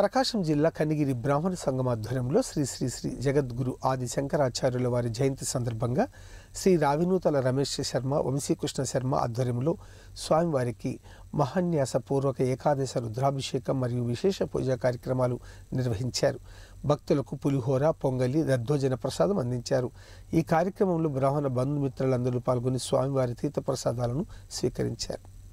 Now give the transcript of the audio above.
ప్రకాశం జిల్లా కనిగిరి బ్రాహ్మణ సంఘం ఆధ్వర్యంలో శ్రీ శ్రీ శ్రీ జగద్గురు ఆది శంకరాచార్యుల వారి జయంతి సందర్భంగా శ్రీ రావినూతల రమేష్ శర్మ వంశీకృష్ణ శర్మ ఆధ్వర్యంలో స్వామివారికి మహాన్యాసపూర్వక ఏకాదశ రుద్రాభిషేకం మరియు విశేష పూజా కార్యక్రమాలు నిర్వహించారు భక్తులకు పులిహోర పొంగలి దద్దోజన ప్రసాదం అందించారు ఈ కార్యక్రమంలో బ్రాహ్మణ బంధుమిత్రులందరూ పాల్గొని స్వామివారి తీర్థ ప్రసాదాలను స్వీకరించారు